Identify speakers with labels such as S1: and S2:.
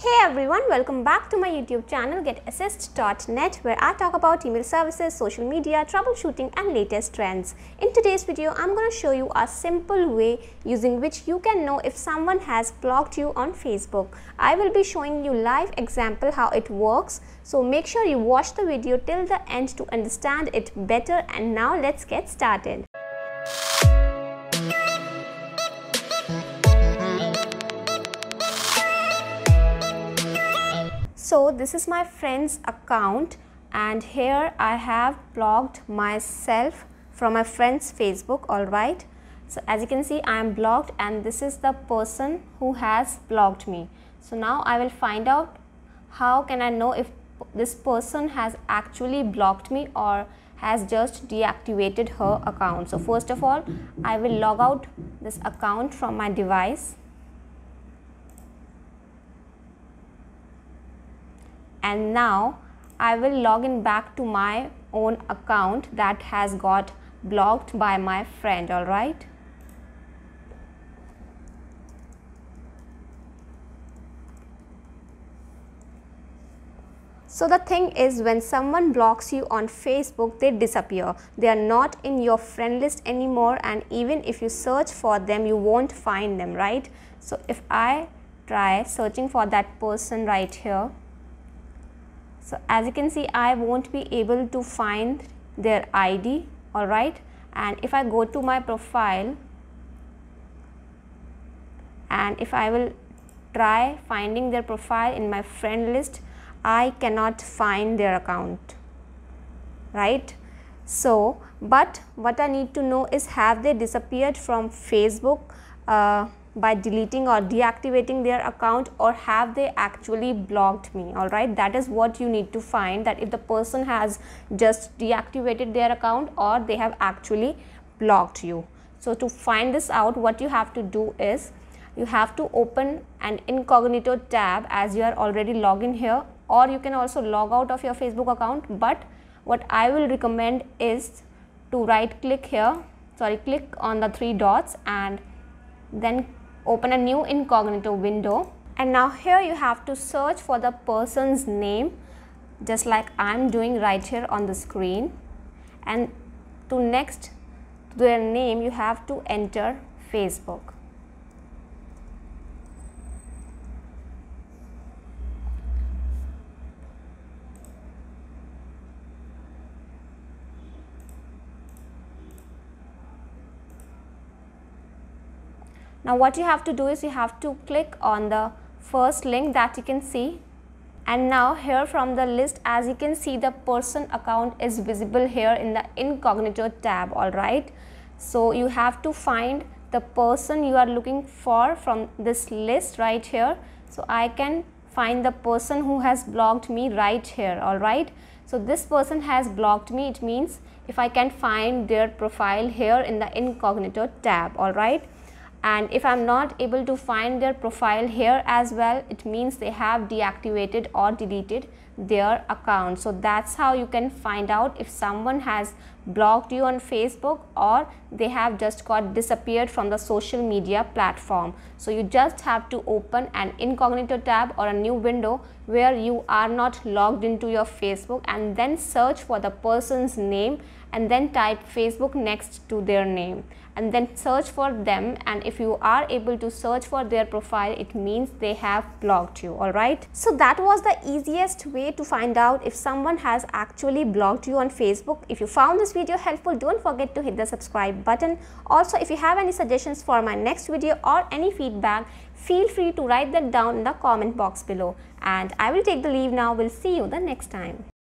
S1: Hey everyone, welcome back to my YouTube channel getassist.net where I talk about email services, social media, troubleshooting and latest trends. In today's video, I'm going to show you a simple way using which you can know if someone has blocked you on Facebook. I will be showing you live example how it works. So make sure you watch the video till the end to understand it better and now let's get started. So this is my friend's account and here I have blocked myself from my friend's Facebook alright. So as you can see I am blocked and this is the person who has blocked me. So now I will find out how can I know if this person has actually blocked me or has just deactivated her account. So first of all I will log out this account from my device. and now I will log in back to my own account that has got blocked by my friend alright. So the thing is when someone blocks you on Facebook, they disappear. They are not in your friend list anymore and even if you search for them, you won't find them, right? So if I try searching for that person right here, so, as you can see I won't be able to find their ID alright and if I go to my profile and if I will try finding their profile in my friend list I cannot find their account right. So, but what I need to know is have they disappeared from Facebook uh, by deleting or deactivating their account or have they actually blocked me all right that is what you need to find that if the person has just deactivated their account or they have actually blocked you so to find this out what you have to do is you have to open an incognito tab as you are already logged in here or you can also log out of your facebook account but what i will recommend is to right click here sorry click on the three dots and then open a new incognito window and now here you have to search for the person's name just like I'm doing right here on the screen and to next to their name you have to enter Facebook. Now what you have to do is you have to click on the first link that you can see and now here from the list as you can see the person account is visible here in the incognito tab alright. So you have to find the person you are looking for from this list right here. So I can find the person who has blocked me right here alright. So this person has blocked me it means if I can find their profile here in the incognito tab alright and if I'm not able to find their profile here as well it means they have deactivated or deleted their account. So that's how you can find out if someone has blocked you on Facebook or they have just got disappeared from the social media platform. So you just have to open an incognito tab or a new window where you are not logged into your Facebook and then search for the person's name and then type Facebook next to their name and then search for them and if you are able to search for their profile it means they have blocked you alright. So that was the easiest way way to find out if someone has actually blocked you on Facebook. If you found this video helpful, don't forget to hit the subscribe button. Also, if you have any suggestions for my next video or any feedback, feel free to write that down in the comment box below. And I will take the leave now. We'll see you the next time.